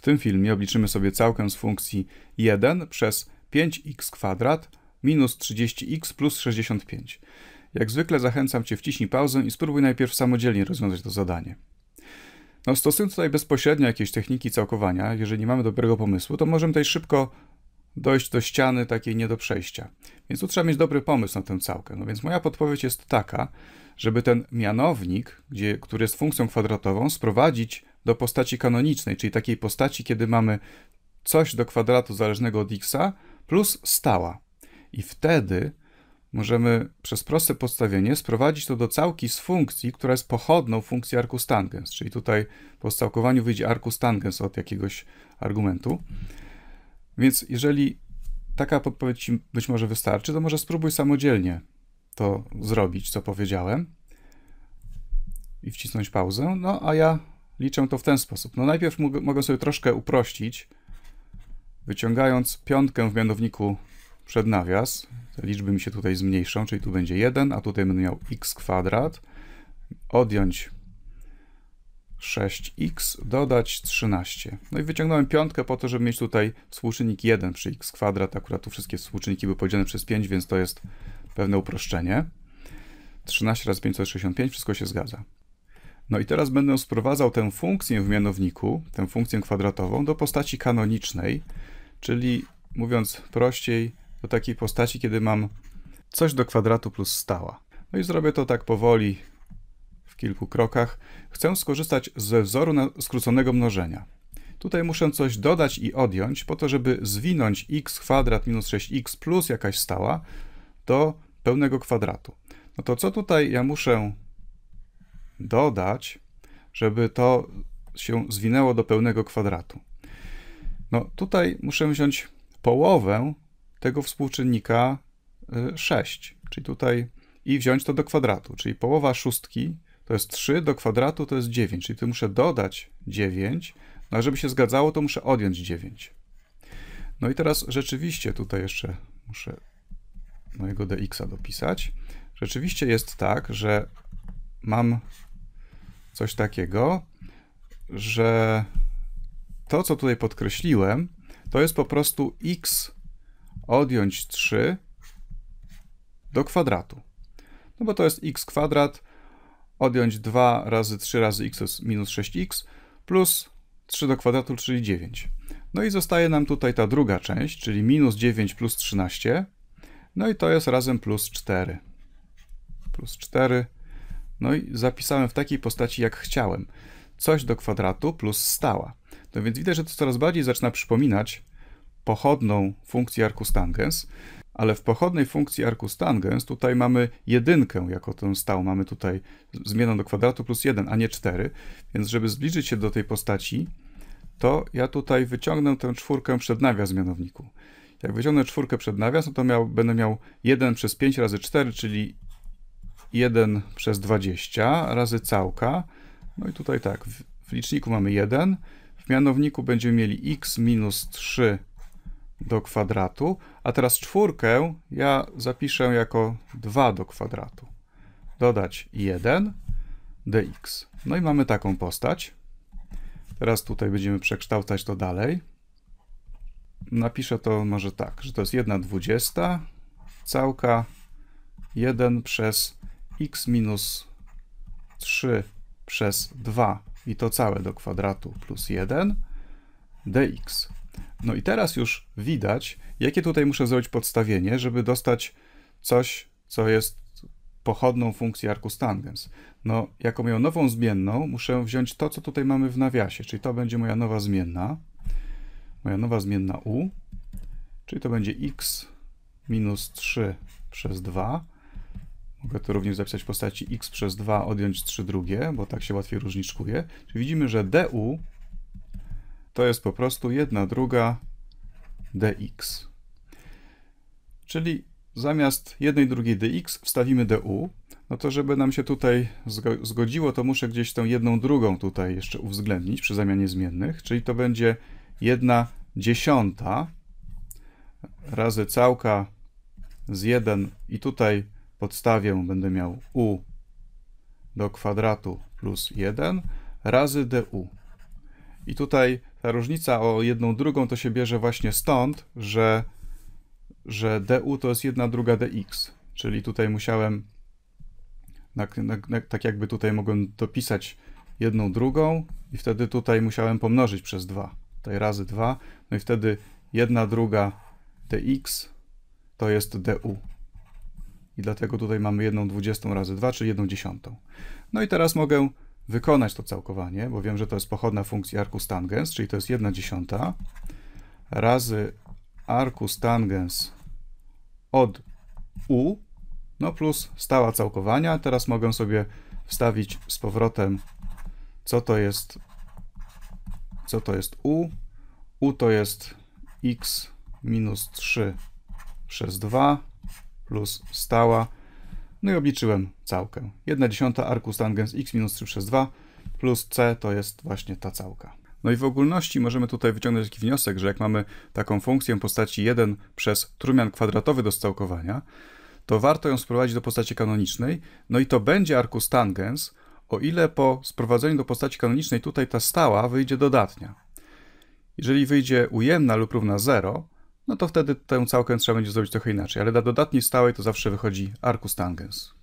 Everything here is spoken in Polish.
W tym filmie obliczymy sobie całkę z funkcji 1 przez 5x kwadrat minus 30x plus 65. Jak zwykle zachęcam Cię wciśnij pauzę i spróbuj najpierw samodzielnie rozwiązać to zadanie. No, stosując tutaj bezpośrednio jakieś techniki całkowania, jeżeli nie mamy dobrego pomysłu, to możemy tutaj szybko dojść do ściany takiej nie do przejścia. Więc tu trzeba mieć dobry pomysł na tę całkę. No więc moja podpowiedź jest taka, żeby ten mianownik, gdzie, który jest funkcją kwadratową, sprowadzić do postaci kanonicznej, czyli takiej postaci, kiedy mamy coś do kwadratu zależnego od x plus stała. I wtedy możemy przez proste podstawienie sprowadzić to do całki z funkcji, która jest pochodną funkcji arcus tangens, czyli tutaj po stałkowaniu wyjdzie arcus tangens od jakiegoś argumentu. Więc jeżeli taka podpowiedź ci być może wystarczy, to może spróbuj samodzielnie to zrobić, co powiedziałem i wcisnąć pauzę, no a ja liczę to w ten sposób. No najpierw mogę sobie troszkę uprościć, wyciągając piątkę w mianowniku przed nawias. Te liczby mi się tutaj zmniejszą, czyli tu będzie 1, a tutaj będę miał x kwadrat. Odjąć 6x, dodać 13. No i wyciągnąłem piątkę po to, żeby mieć tutaj współczynnik 1 przy x kwadrat. Akurat tu wszystkie współczynniki były podzielone przez 5, więc to jest pewne uproszczenie. 13 razy 565 wszystko się zgadza. No i teraz będę sprowadzał tę funkcję w mianowniku, tę funkcję kwadratową, do postaci kanonicznej, czyli mówiąc prościej, do takiej postaci, kiedy mam coś do kwadratu plus stała. No i zrobię to tak powoli, w kilku krokach. Chcę skorzystać ze wzoru skróconego mnożenia. Tutaj muszę coś dodać i odjąć, po to, żeby zwinąć x kwadrat minus 6x plus jakaś stała do pełnego kwadratu. No to co tutaj ja muszę dodać, żeby to się zwinęło do pełnego kwadratu. No tutaj muszę wziąć połowę tego współczynnika 6, y, czyli tutaj i wziąć to do kwadratu, czyli połowa szóstki to jest 3, do kwadratu to jest 9, czyli tu muszę dodać 9, no a żeby się zgadzało, to muszę odjąć 9. No i teraz rzeczywiście tutaj jeszcze muszę mojego dx dopisać. Rzeczywiście jest tak, że mam coś takiego, że to, co tutaj podkreśliłem, to jest po prostu x odjąć 3 do kwadratu. No bo to jest x kwadrat, odjąć 2 razy 3 razy x to jest minus 6x, plus 3 do kwadratu, czyli 9. No i zostaje nam tutaj ta druga część, czyli minus 9 plus 13, no i to jest razem plus 4. Plus 4 no i zapisałem w takiej postaci, jak chciałem. Coś do kwadratu plus stała. No więc widać, że to coraz bardziej zaczyna przypominać pochodną funkcji arcus tangens, ale w pochodnej funkcji arcus tangens tutaj mamy jedynkę jako tę stałą, mamy tutaj zmienną do kwadratu plus 1, a nie 4, więc żeby zbliżyć się do tej postaci, to ja tutaj wyciągnę tę czwórkę przed nawias w mianowniku. Jak wyciągnę czwórkę przed nawias, no to miał, będę miał 1 przez 5 razy 4, czyli 1 przez 20 razy całka. No i tutaj tak, w liczniku mamy 1, w mianowniku będziemy mieli x minus 3 do kwadratu, a teraz czwórkę ja zapiszę jako 2 do kwadratu. Dodać 1 dx. No i mamy taką postać. Teraz tutaj będziemy przekształcać to dalej. Napiszę to może tak, że to jest 1 dwudziesta całka 1 przez x minus 3 przez 2 i to całe do kwadratu plus 1 dx. No i teraz już widać, jakie tutaj muszę zrobić podstawienie, żeby dostać coś, co jest pochodną funkcji arcus tangens. No, jako moją nową zmienną muszę wziąć to, co tutaj mamy w nawiasie, czyli to będzie moja nowa zmienna, moja nowa zmienna u, czyli to będzie x minus 3 przez 2 Mogę to również zapisać w postaci x przez 2 odjąć 3 drugie, bo tak się łatwiej różniczkuje. Czyli widzimy, że du to jest po prostu 1 druga dx. Czyli zamiast jednej drugiej dx wstawimy du, no to żeby nam się tutaj zgodziło, to muszę gdzieś tą jedną drugą tutaj jeszcze uwzględnić przy zamianie zmiennych, czyli to będzie 1 dziesiąta razy całka z 1 i tutaj podstawię będę miał u do kwadratu plus 1 razy du. I tutaj ta różnica o jedną drugą to się bierze właśnie stąd, że, że du to jest jedna druga dx, czyli tutaj musiałem, na, na, na, tak jakby tutaj mogłem dopisać jedną drugą i wtedy tutaj musiałem pomnożyć przez 2, tutaj razy 2, no i wtedy jedna druga dx to jest du i dlatego tutaj mamy jedną dwudziestą razy 2, czyli jedną dziesiątą. No i teraz mogę wykonać to całkowanie, bo wiem, że to jest pochodna funkcji arcus tangens, czyli to jest 1 dziesiąta razy arcus tangens od u, no plus stała całkowania. Teraz mogę sobie wstawić z powrotem, co to jest, co to jest u. u to jest x minus 3 przez 2 plus stała. No i obliczyłem całkę. 1 dziesiąta arkus tangens x minus 3 przez 2 plus c to jest właśnie ta całka. No i w ogólności możemy tutaj wyciągnąć taki wniosek, że jak mamy taką funkcję postaci 1 przez trumian kwadratowy do scałkowania, to warto ją sprowadzić do postaci kanonicznej, no i to będzie arkus tangens, o ile po sprowadzeniu do postaci kanonicznej tutaj ta stała wyjdzie dodatnia. Jeżeli wyjdzie ujemna lub równa 0, no to wtedy tę całkę trzeba będzie zrobić trochę inaczej, ale dla dodatni stałej to zawsze wychodzi arcus tangens.